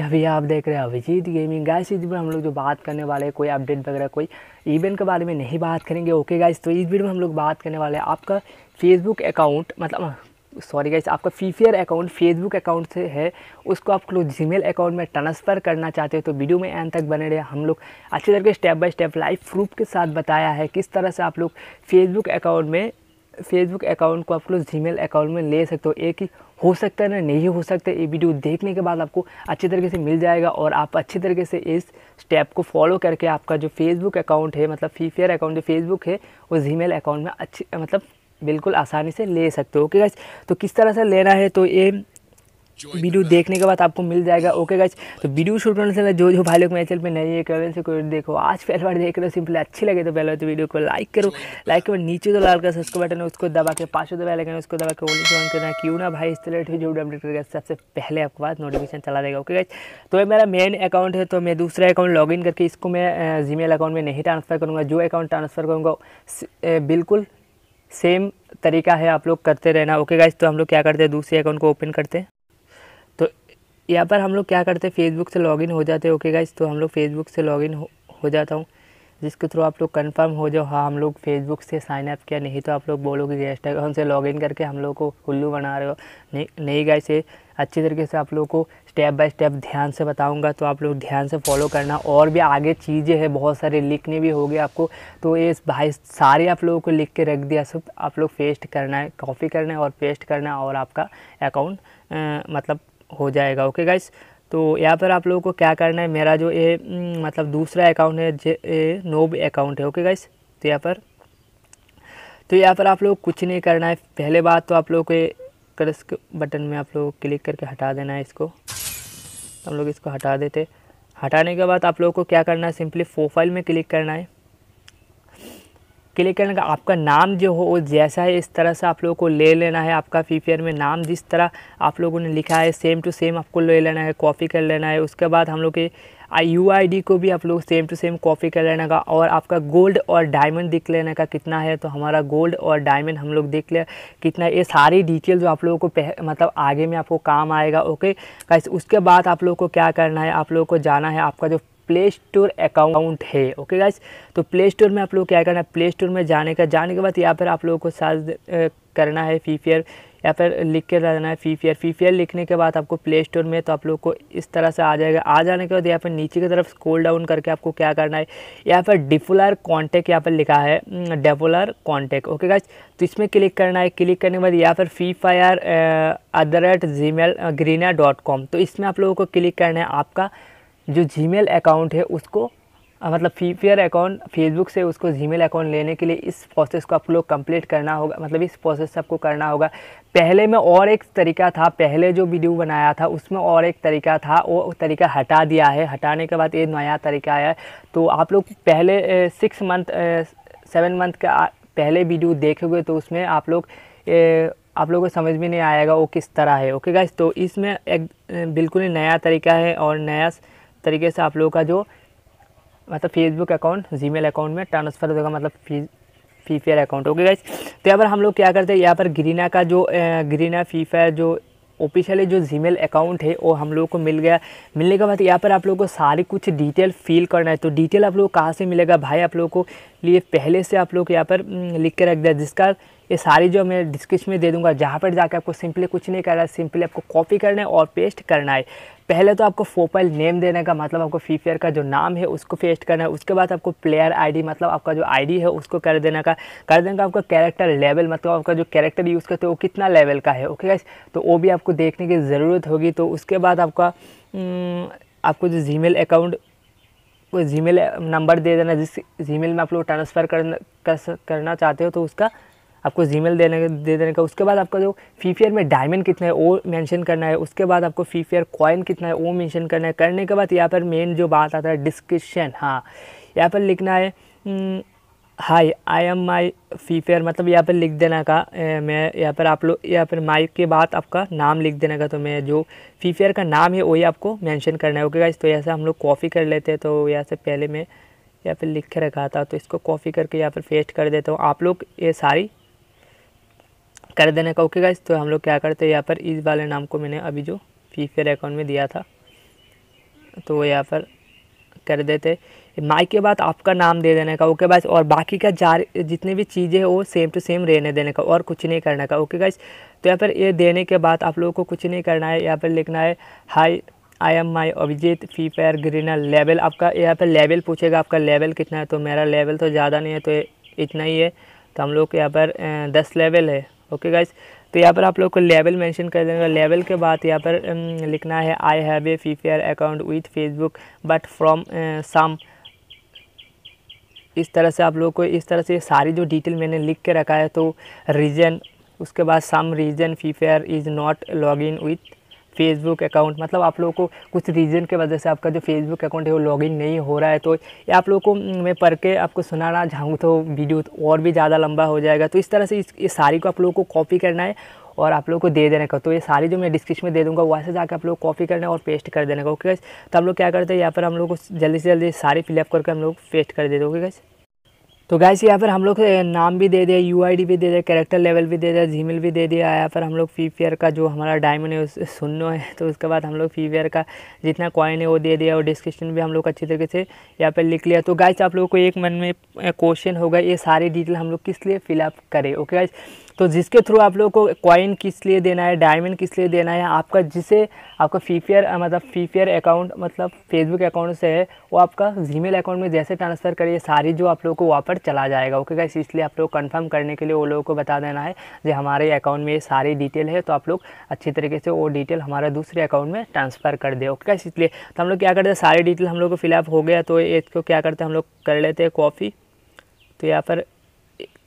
अभी आप देख रहे हैं अभिजीत गेमिंग गाइस इस वीडियो हम लोग जो बात करने वाले हैं कोई अपडेट वगैरह कोई इवेंट के बारे में नहीं बात करेंगे ओके गाइस तो इस वीडियो में हम लोग बात करने वाले हैं आपका फेसबुक अकाउंट मतलब सॉरी गाइस आपका फीफेयर अकाउंट फेसबुक अकाउंट से है उसको आप लोग जीमेल अकाउंट में ट्रांसफ़र करना चाहते हो तो वीडियो में एंड तक बने रहे हम लोग अच्छे तरीके step by step live proof के साथ बताया है किस तरह से आप लोग फेसबुक अकाउंट में फेसबुक अकाउंट को आप लोग जीमेल अकाउंट में ले सकते हो एक ही हो सकता है ना नहीं हो सकता है ये वीडियो देखने के बाद आपको अच्छे तरीके से मिल जाएगा और आप अच्छे तरीके से इस स्टेप को फॉलो करके आपका जो फेसबुक अकाउंट है मतलब फीफेयर अकाउंट जो फेसबुक है वो जीमेल अकाउंट में अच्छी मतलब बिल्कुल आसानी से ले सकते हो ओके गाइस तो किस तरह से लेना है तो ये वीडियो देखने के बाद आपको मिल जाएगा ओके गाइज तो वीडियो शूट करने से मैं जो जो भाई लोग मेरे चैनल पर नए कमेंट से कोई देखो आज पहली बार देख रहे हो सिंपल अच्छी लगे तो पहले तो वीडियो को लाइक करो लाइक के बाद नीचे तो लाल का सब्सक्राइब बटन है उसको दबा के पाँचों दबा लेकिन उसको दबा के ओनली ऑन करना क्यों ना भाई इस तरह जो अपडेट करेगा सबसे पहले आपके पास नोटिफिकेशन चला देगा ओके गाइज तो ये मेरा मेन अकाउंट है तो मैं दूसरा अकाउंट इन करके इसको मैं जी अकाउंट में नहीं ट्रांसफ़र करूँगा जो अकाउंट ट्रांसफ़र करूँगा बिल्कुल सेम तरीका है आप लोग करते रहना ओके गाइज तो हम लोग क्या करते हैं दूसरे अकाउंट को ओपन करते हैं यहाँ पर हम लोग क्या करते हैं फेसबुक से लॉगिन हो जाते हैं ओके गाइस तो हम लोग फेसबुक से लॉगिन हो, हो जाता हूँ जिसके थ्रू आप लोग कंफर्म हो जाओ हाँ हम लोग फेसबुक से साइन अप किया नहीं तो आप लोग बोलोगे कि इंस्टाग्राम से लॉगिन करके हम लोग को उल्लू बना रहे हो नहीं नहीं गाइस ये अच्छी तरीके से आप लोग को स्टेप बाय स्टेप ध्यान से बताऊंगा तो आप लोग ध्यान से फॉलो करना और भी आगे चीज़ें हैं बहुत सारे लिखने भी गए आपको तो ये भाई सारे आप लोगों को लिख के रख दिया सब आप लोग पेस्ट करना है कॉपी करना है और पेस्ट करना है और आपका अकाउंट मतलब हो जाएगा ओके गाइस तो यहाँ पर आप लोगों को क्या करना है मेरा जो ये हम्म, मतलब दूसरा अकाउंट है जे नोब अकाउंट है ओके गाइस तो यहाँ पर तो यहाँ पर आप लोग कुछ नहीं करना है पहले बात तो आप लोग के क्रस बटन में आप लोग क्लिक करके हटा देना है इसको हम लोग इसको हटा देते हटाने के बाद आप लोगों को क्या करना है सिंपली प्रोफाइल में क्लिक करना है क्लिक करने का आपका नाम जो हो वो जैसा है इस तरह से आप लोगों को ले लेना है आपका फ्री में नाम जिस तरह आप लोगों ने लिखा है सेम टू सेम आपको ले लेना है कॉपी कर लेना है उसके बाद हम लोग के यू आई डी को भी आप लोग सेम टू सेम कॉपी कर लेने का और आपका गोल्ड और डायमंड देख लेने का कितना है तो हमारा गोल्ड और डायमंड हम लोग देख ले कितना ये सारी डिटेल जो आप लोगों को मतलब आगे में आपको काम आएगा ओके कैसे उसके बाद आप लोगों को क्या करना है आप लोगों को जाना है आपका जो प्ले स्टोर अकाउंट है ओके गाइस तो प्ले स्टोर में आप लोग क्या करना है प्ले स्टोर में जाने का जाने के बाद यहाँ पर आप लोगों को सर्च करना है फी फेयर या फिर लिख के रहना है फी फेयर फी फेयर लिखने के बाद आपको प्ले स्टोर में तो आप लोग को इस तरह से आ जाएगा आ जाने के बाद या फिर नीचे की तरफ स्कोल डाउन करके आपको क्या करना है या फिर डिफुलर कॉन्टैक्ट यहाँ पर लिखा है डेफुलर कॉन्टैक्ट ओके गाइज तो इसमें क्लिक करना है क्लिक करने के बाद या फिर Free Fire at the rate Gmail ग्रीना डॉट कॉम तो इसमें आप लोगों को क्लिक करना है आपका जो जीमेल अकाउंट है उसको मतलब फीफेयर अकाउंट फेसबुक से उसको जीमेल अकाउंट लेने के लिए इस प्रोसेस को आप लोग कंप्लीट करना होगा मतलब इस प्रोसेस से आपको करना होगा पहले में और एक तरीका था पहले जो वीडियो बनाया था उसमें और एक तरीका था वो तरीका हटा दिया है हटाने के बाद ये नया तरीका आया है तो आप लोग पहले सिक्स मंथ सेवन मंथ का पहले वीडियो देखोगे तो उसमें आप लोग आप लोगों को समझ में नहीं आएगा वो किस तरह है ओके गाइस तो इसमें एक बिल्कुल ही नया तरीका है और नया तरीके से आप लोगों का जो मतलब फेसबुक अकाउंट जी अकाउंट में ट्रांसफ़र होगा मतलब Free Fire account okay guys तो यहाँ पर हम लोग क्या करते हैं यहाँ पर ग्रीना का जो ग्रीना फी फेयर जो ऑफिशियली जो जीमेल अकाउंट है वो हम लोग को मिल गया मिलने के बाद यहाँ पर आप लोगों को सारी कुछ डिटेल फिल करना है तो डिटेल आप लोग कहाँ से मिलेगा भाई आप लोगों को लिए पहले से आप लोग यहाँ पर लिख के रख दिया जिसका ये सारी जो मैं डिस्क्रिप्शन में दे दूंगा जहाँ पर जाकर आपको सिंपली कुछ नहीं करना है सिंपली आपको कॉपी करना है और पेस्ट करना है पहले तो आपको फोपाइल नेम देने का मतलब आपको फ्री फायर का जो नाम है उसको पेस्ट करना है उसके बाद आपको प्लेयर आईडी मतलब आपका जो आईडी है उसको कर देने का कर देने का आपका कैरेक्टर लेवल मतलब आपका जो कैरेक्टर यूज़ करते हो वो कितना लेवल का है ओके गाइस तो वो भी आपको देखने की ज़रूरत होगी तो उसके बाद आपका हम्म, आपको जो mail account Gmail number दे देना जिस जी मेल में आप लोग ट्रांसफ़र करना करना चाहते हो तो उसका आपको जीमेल देने दे देने का उसके बाद आपका जो फीफेयर में डायमंड कितना है वो मेंशन करना है उसके बाद आपको फ़ीफेयर कॉइन कितना है वो मेंशन करना है करने के बाद यहाँ पर मेन जो बात आता है डिस्क्रिप्शन हाँ यहाँ पर लिखना है hi I am my Free Fire मतलब यहाँ पर लिख देना का ए, मैं यहाँ पर आप लोग यहाँ पर माई के बाद आपका नाम लिख देने का तो मैं जो फ़ीफेयर का नाम है वही आपको मैंशन करना है ओके गाइस तो ऐसे हम लोग कॉफ़ी कर लेते हैं तो यहाँ से पहले मैं यहाँ पर लिख के रखा था तो इसको कॉफ़ी करके यहाँ पर पेस्ट कर देता हूँ आप लोग ये सारी कर देने का ओके गाइस तो हम लोग क्या करते हैं यहाँ पर इस वाले नाम को मैंने अभी जो फी फेयर अकाउंट में दिया था तो वो यहाँ पर कर देते माई के बाद आपका नाम दे देने का ओके गाइस और बाकी का जार जितने भी चीज़ें हैं वो सेम टू सेम रहने देने का और कुछ नहीं करने का ओके गाइस तो यहाँ पर ये देने के बाद आप लोगों को कुछ नहीं करना है यहाँ पर लिखना है hi I am my Abhijeet Free Fire ग्रीनर लेवल आपका यहाँ पर लेवल पूछेगा आपका लेवल कितना है तो मेरा लेवल तो ज़्यादा नहीं है तो इतना ही है तो हम लोग यहाँ पर दस लेवल है ओके गाइस तो यहाँ पर आप लोग को लेवल मेंशन कर देंगे लेवल के बाद यहाँ पर um, लिखना है I have a Free Fire account with Facebook but from some इस तरह से आप लोग को इस तरह से सारी जो डिटेल मैंने लिख के रखा है तो रीजन उसके बाद some reason Free Fire is not log in with Facebook account मतलब आप लोगों को कुछ रीज़न के वजह से आपका जो फेसबुक अकाउंट है वो लॉगिन नहीं हो रहा है तो ये आप लोगों को मैं पढ़ के आपको सुनाना चाहूँ तो वीडियो तो और भी ज़्यादा लंबा हो जाएगा तो इस तरह से इस, सारी को आप लोगों को कॉपी करना है और आप लोगों को दे देने का तो ये सारी जो मैं डिस्क्रिप्शन में दे दूँगा वहाँ से जाकर आप लोग कॉपी करना और पेस्ट कर देने का ओके गैस तो हम लोग क्या करते हैं यहाँ पर हम लोग को जल्दी से जल्दी सारी फिलअप करके हम लोग पेस्ट कर देते ओके गैस तो गैस यहाँ पर हम लोग नाम भी दे दिया यू भी दे दिया कैरेक्टर लेवल भी दे दिया जीमेल भी दे दिया यहाँ पर हम लोग फी फेयर का जो हमारा डायमंड है उस सुनो है तो उसके बाद हम लोग फी फेयर का जितना कॉइन है वो दे दिया और डिस्क्रिप्शन भी हम लोग अच्छी तरीके से यहाँ पर लिख लिया तो गैस आप लोग को एक मन में क्वेश्चन होगा ये सारी डिटेल हम लोग किस लिए फिलअप करें ओके गाइज तो जिसके थ्रू आप लोग को कॉइन किस लिए देना है डायमंड किस लिए देना है आपका जिसे आपका फीफेयर मतलब फीफेयर अकाउंट मतलब फेसबुक अकाउंट से है वो आपका जीमेल अकाउंट में जैसे ट्रांसफ़र करिए सारी जो आप लोग को वहाँ पर चला जाएगा ओके कैसे इसलिए आप लोग कन्फर्म करने के लिए वो लोगों को बता देना है जो हमारे अकाउंट में सारी डिटेल है तो आप लोग अच्छी तरीके से वो डिटेल हमारा दूसरे अकाउंट में ट्रांसफ़र कर दे ओके कैसे इसलिए तो हम लोग क्या करते हैं सारी डिटेल हम लोग को फिलअप हो गया तो इसको क्या करते हैं हम लोग कर लेते हैं कॉफ़ी तो यहाँ पर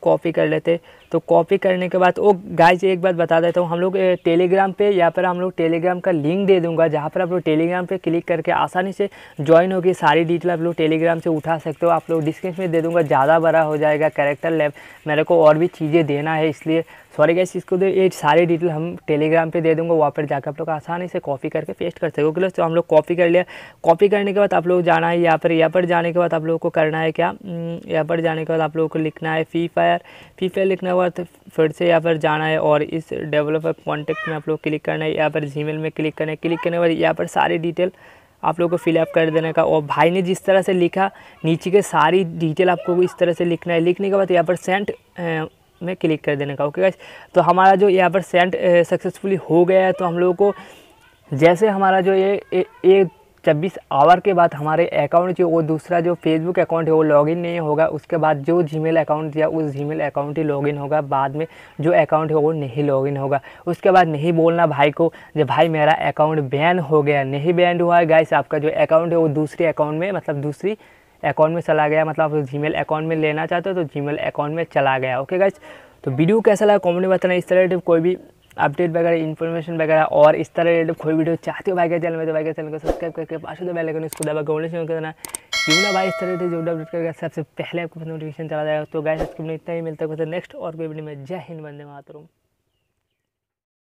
कॉफ़ी कर लेते तो कॉपी करने के बाद वो गाइज एक बात बता देता हूँ हम लोग टेलीग्राम पे या पर हम लोग टेलीग्राम का लिंक दे दूंगा जहाँ पर आप लोग टेलीग्राम पे क्लिक करके आसानी से ज्वाइन होगी सारी डिटेल आप लोग टेलीग्राम से उठा सकते हो आप लोग डिस्क्रिप्शन में दे दूँगा ज़्यादा बड़ा हो जाएगा करेक्टर लैब मेरे को और भी चीज़ें देना है इसलिए सॉरी गाइज इसको ये सारी डिटेल हम टेलीग्राम पर दे दूँगा वहाँ पर जाकर आप लोग आसानी से कॉपी करके पेस्ट कर हो तो हम लोग कॉपी कर लिया कॉपी करने के बाद आप लोग जाना है यहाँ पर यहाँ पर जाने के बाद आप लोगों को करना है क्या हम्म, यहाँ पर जाने के बाद आप लोगों को लिखना है फ्री फायर फ्री फायर लिखना हुआ तो फिर से यहाँ पर जाना है और इस डेवलपर कॉन्टेक्ट में आप लोग क्लिक करना है यहाँ पर जीमेल में क्लिक करना है क्लिक करने के बाद यहाँ पर सारी डिटेल आप लोगों को फिलअप कर देने का और भाई ने जिस तरह से लिखा नीचे के सारी डिटेल आपको इस तरह से लिखना है लिखने के बाद यहाँ पर सेंट में क्लिक कर देने का ओके गाइस तो हमारा जो यहाँ पर सेंट सक्सेसफुली हो गया है तो हम लोगों को जैसे हमारा जो ये एक छब्बीस आवर के बाद हमारे अकाउंट जो वो दूसरा जो फेसबुक अकाउंट है वो लॉगिन नहीं होगा उसके बाद जो जीमेल अकाउंट दिया उस जीमेल अकाउंट ही लॉगिन होगा बाद में जो अकाउंट है वो नहीं लॉगिन होगा उसके बाद नहीं बोलना भाई को जब भाई मेरा अकाउंट बैन हो गया नहीं बैन हुआ है गाइस आपका जो अकाउंट है वो दूसरे अकाउंट में मतलब दूसरी अकाउंट में चला गया मतलब आप जी अकाउंट में लेना चाहते हो तो जी अकाउंट में चला गया ओके गाइस तो वीडियो कैसा लगा कॉमेंट में बताना इस तरह कोई भी अपडेट वगैरह इन्फॉर्मेशन वगैरह और इस तरह रिलेटेड कोई वीडियो चाहते हो भाई के चैनल में तो भाई के चैनल को सब्सक्राइब करके पास होता बेल इसको दबा गोल्ड से करना क्यों ना भाई इस तरह से जो अपडेट करके सबसे पहले आपको नोटिफिकेशन चला जाएगा तो गाय इतना ही मिलता है नेक्स्ट और कोई वीडियो में जय हिंद बंदे मातरूम